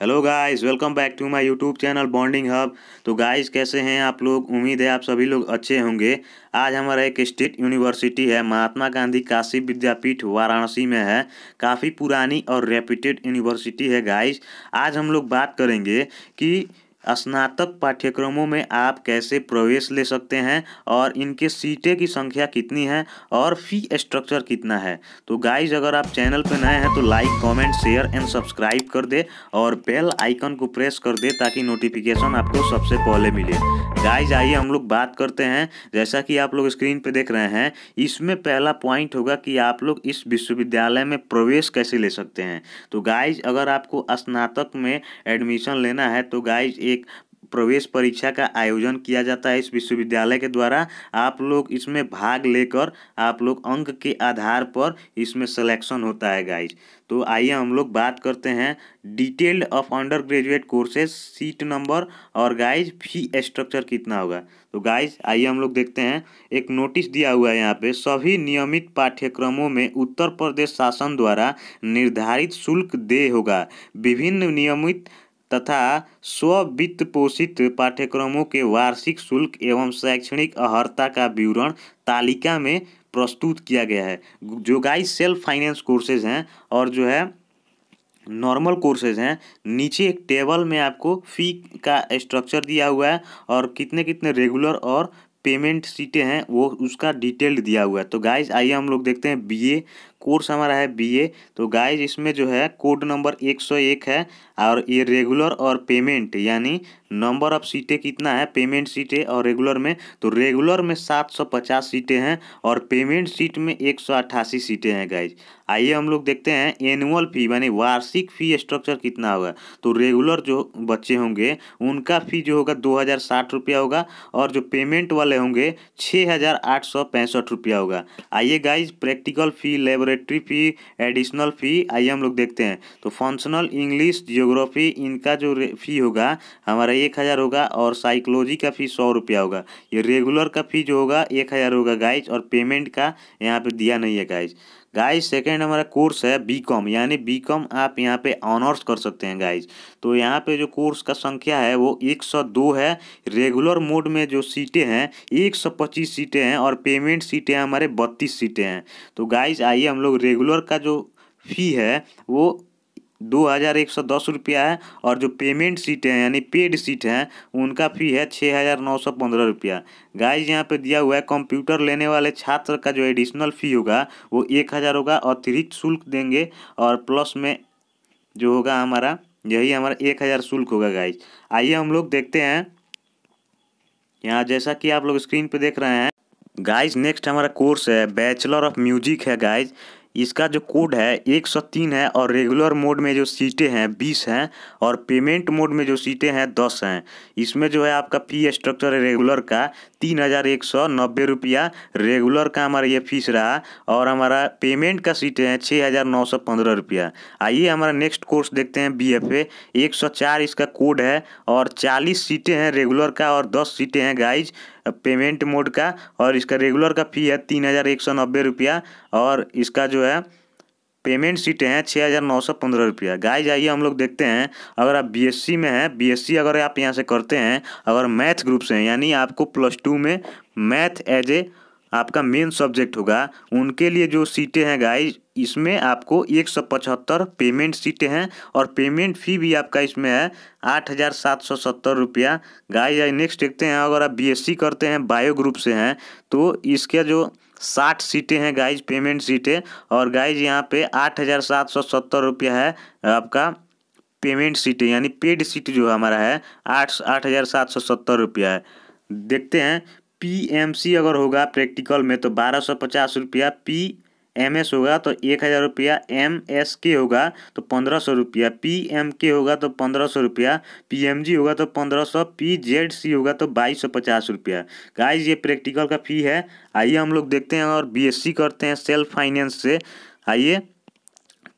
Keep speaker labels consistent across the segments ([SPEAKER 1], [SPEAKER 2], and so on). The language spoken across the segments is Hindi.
[SPEAKER 1] hello guys welcome back to my YouTube channel Bonding Hub तो गाइस कैसे हैं आप लोग उम्मीद है आप सभी लोग अच्छे होंगे आज हमारा एक स्टेट यूनिवर्सिटी है महात्मा गांधी काशी विद्यापीठ वाराणसी में है काफ़ी पुरानी और रेप्यूटेड यूनिवर्सिटी है गाइस आज हम लोग बात करेंगे कि स्नातक पाठ्यक्रमों में आप कैसे प्रवेश ले सकते हैं और इनके सीटें की संख्या कितनी है और फी स्ट्रक्चर कितना है तो गाइज अगर आप चैनल पर नए हैं तो like comment share and subscribe कर दे और बेल आइकन को प्रेस कर दे ताकि नोटिफिकेशन आपको सबसे पहले मिले गाइज आइए हम लोग बात करते हैं जैसा कि आप लोग स्क्रीन पर देख रहे हैं इसमें पहला पॉइंट होगा कि आप लोग इस विश्वविद्यालय में प्रवेश कैसे ले सकते हैं तो गाइज अगर आपको स्नातक में एडमिशन लेना है तो गाइज ये एक प्रवेश परीक्षा का आयोजन किया जाता है इस विश्वविद्यालय के द्वारा आप लोग इसमें भाग लेकर आप लोग अंक के आधार पर इसमें सिलेक्शन होता है गाइज तो आइए हम लोग बात करते हैं detailed of undergraduate courses seat number और गाइज फी स्ट्रक्चर कितना होगा तो गाइज आइए हम लोग देखते हैं एक नोटिस दिया हुआ है यहाँ पे सभी नियमित पाठ्यक्रमों में उत्तर प्रदेश शासन द्वारा निर्धारित शुल्क दे होगा विभिन्न नियमित तथा स्ववित्त पोषित पाठ्यक्रमों के वार्षिक शुल्क एवं शैक्षणिक अहर्ता का विवरण तालिका में प्रस्तुत किया गया है जो गाइस सेल्फ फाइनेंस कोर्सेज हैं और जो है नॉर्मल कोर्सेज हैं नीचे एक टेबल में आपको फ़ी का स्ट्रक्चर दिया हुआ है और कितने कितने रेगुलर और पेमेंट सीटें हैं वो उसका डिटेल दिया हुआ है तो गाइज आइए हम लोग देखते हैं बीए कोर्स हमारा है बीए तो गाइज इसमें जो है कोड नंबर 101 है और ये रेगुलर और पेमेंट यानी नंबर ऑफ सीटें कितना है पेमेंट सीटें और रेगुलर में तो रेगुलर में 750 सीटें हैं और पेमेंट सीट में अट्ठासी सीटें हैं गाइज आइए हम लोग देखते हैं एनुअल फ़ी यानी वार्षिक फ़ी स्ट्रक्चर कितना होगा तो रेगुलर जो बच्चे होंगे उनका फ़ी जो होगा दो हज़ार साठ रुपया होगा और जो पेमेंट वाले होंगे छः हज़ार आठ सौ पैंसठ रुपया होगा आइए guys practical fee laboratory fee additional fee आइए हम लोग देखते हैं तो फंक्शनल इंग्लिश जियोग्राफी इनका जो फ़ी होगा हमारा एक हज़ार होगा और साइकोलॉजी का फ़ी सौ रुपया होगा ये रेगुलर का फ़ी जो होगा एक हज़ार होगा गाइज और पेमेंट का यहाँ पर दिया नहीं है गाइज गाइस सेकेंड हमारा कोर्स है बी कॉम यानी बी कॉम आप यहाँ पे ऑनर्स कर सकते हैं गाइस तो यहाँ पे जो कोर्स का संख्या है वो 102 है रेगुलर मोड में जो सीटें हैं 125 सीटें हैं और पेमेंट सीटें हमारे बत्तीस सीटें हैं तो गाइस आइए हम लोग रेगुलर का जो फी है वो दो हज़ार एक सौ दस रुपया है और जो पेमेंट सीट है यानी पेड सीट हैं उनका फ़ी है छः हज़ार नौ सौ पंद्रह रुपया गाइज यहाँ पे दिया हुआ है कंप्यूटर लेने वाले छात्र का जो एडिशनल फ़ी होगा वो एक हज़ार होगा अतिरिक्त शुल्क देंगे और प्लस में जो होगा हमारा यही हमारा एक हज़ार शुल्क होगा गाइज आइए हम लोग देखते हैं यहाँ जैसा कि आप लोग स्क्रीन पर देख रहे हैं गाइज नेक्स्ट हमारा कोर्स है बैचलर ऑफ म्यूजिक है गाइज इसका जो कोड है एक सौ तीन है और रेगुलर मोड में जो सीटें हैं बीस हैं और पेमेंट मोड में जो सीटें हैं दस हैं इसमें जो है आपका फ़ी स्ट्रक्चर है रेगुलर का तीन हज़ार एक सौ नब्बे रुपया रेगुलर का हमारा ये फीस रहा और हमारा पेमेंट का सीटें हैं छः हज़ार नौ सौ पंद्रह रुपया आइए हमारा नेक्स्ट कोर्स देखते हैं बी एफ ए एक सौ चार इसका कोड है और चालीस सीटें हैं रेगुलर का और दस सीटें हैं गाइज पेमेंट मोड का और इसका रेगुलर का फ़ी है तीन हज़ार एक सौ नब्बे रुपया और इसका जो है पेमेंट सीटें हैं छः हज़ार नौ सौ पंद्रह रुपया गाय जाइए हम लोग देखते हैं अगर आप बीएससी में हैं बीएससी अगर आप यहाँ से करते हैं अगर मैथ ग्रुप से हैं यानी आपको प्लस टू में मैथ एज ए आपका मेन सब्जेक्ट होगा उनके लिए जो सीटें हैं गाइज इसमें आपको एक सौ पचहत्तर पेमेंट सीटें हैं और पेमेंट फ़ी भी आपका इसमें है आठ हज़ार सात सौ सत्तर रुपया गाइज नेक्स्ट देखते हैं अगर आप बीएससी करते हैं बायो ग्रुप से हैं तो इसके जो साठ सीटें हैं गाइज पेमेंट सीटें और गाइज यहाँ पे आठ हज़ार सात सौ सत्तर रुपया है आपका पेमेंट सीटें यानी पेड सीट जो हमारा है आठ आठ हज़ार सात सौ सत्तर रुपया है देखते हैं पीएमसी अगर होगा प्रैक्टिकल में तो बारह सौ पचास रुपया पी एम एस होगा तो एक हज़ार रुपया एम एस के होगा तो पंद्रह सौ रुपया पी एम के होगा तो पंद्रह सौ रुपया पी एम जी होगा तो पंद्रह सौ पी जेड सी होगा तो बाईस सौ पचास रुपया गाइज ये प्रैक्टिकल का फ़ी है आइए हम लोग देखते हैं और बी एस सी करते हैं सेल्फ फाइनेंस से आइए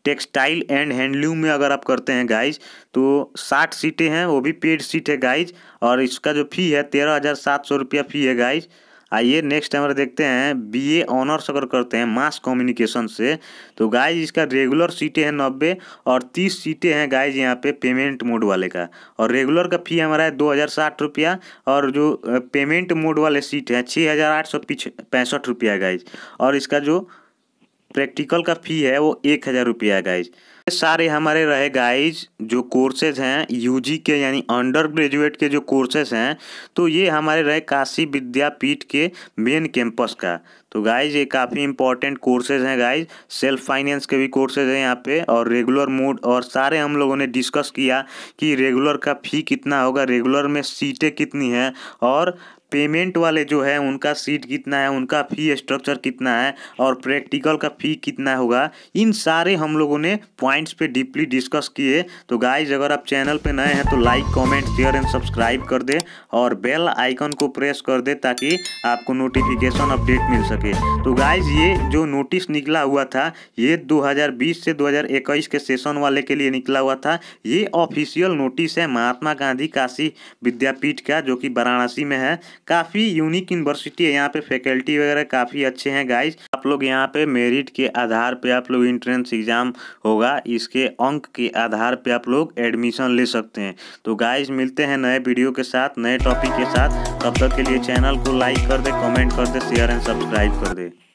[SPEAKER 1] टेक्सटाइल एंड हैंडलूम में अगर आप करते हैं गाइज तो साठ सीटें हैं वो भी पेड सीट है गाइज और इसका जो फ़ी है तेरह हज़ार सात सौ रुपया फ़ी है गाइज आइए नेक्स्ट हमारे देखते हैं बीए ऑनर्स अगर करते हैं मास कम्युनिकेशन से तो गाइज इसका रेगुलर सीटें हैं नब्बे और तीस सीटें हैं गाइज यहाँ पे पेमेंट मोड वाले का और रेगुलर का फी हमारा है दो हज़ार साठ रुपया और जो पेमेंट मोड वाले सीट है छः हज़ार आठ सौ पैंसठ रुपया गाइज और इसका जो प्रैक्टिकल का फ़ी है वो एक हज़ार रुपया गाइज सारे हमारे रहे गाइज जो कोर्सेज हैं यूजी के यानी अंडर ग्रेजुएट के जो कोर्सेज हैं तो ये हमारे रहे काशी विद्यापीठ के मेन कैंपस का तो गाइज ये काफ़ी इंपॉर्टेंट कोर्सेज हैं गाइज सेल्फ फाइनेंस के भी कोर्सेज हैं यहाँ पे और रेगुलर मोड और सारे हम लोगों ने डिस्कस किया कि रेगुलर का फ़ी कितना होगा रेगुलर में सीटें कितनी हैं और पेमेंट वाले जो है उनका सीट कितना है उनका फ़ी स्ट्रक्चर कितना है और प्रैक्टिकल का फ़ी कितना होगा इन सारे हम लोगों ने पॉइंट्स पे डीपली डिस्कस किए तो गाइज अगर आप चैनल पे नए हैं तो like comment share and subscribe कर दे और बेल आइकन को प्रेस कर दे ताकि आपको नोटिफिकेशन अपडेट मिल सके तो गाइज ये जो नोटिस निकला हुआ था ये दो से दो के सेशन वाले के लिए निकला हुआ था ये ऑफिशियल नोटिस है महात्मा गांधी काशी विद्यापीठ का जो कि वाराणसी में है काफ़ी यूनिक यूनिवर्सिटी है यहाँ पे फैकल्टी वगैरह काफ़ी अच्छे हैं गाइज आप लोग यहाँ पे मेरिट के आधार पे आप लोग इंट्रेंस एग्ज़ाम होगा इसके अंक के आधार पे आप लोग एडमिशन ले सकते हैं तो गाइज मिलते हैं नए वीडियो के साथ नए टॉपिक के साथ तब तक के लिए चैनल को लाइक कर दे कमेंट कर दे शेयर एंड सब्सक्राइब कर दे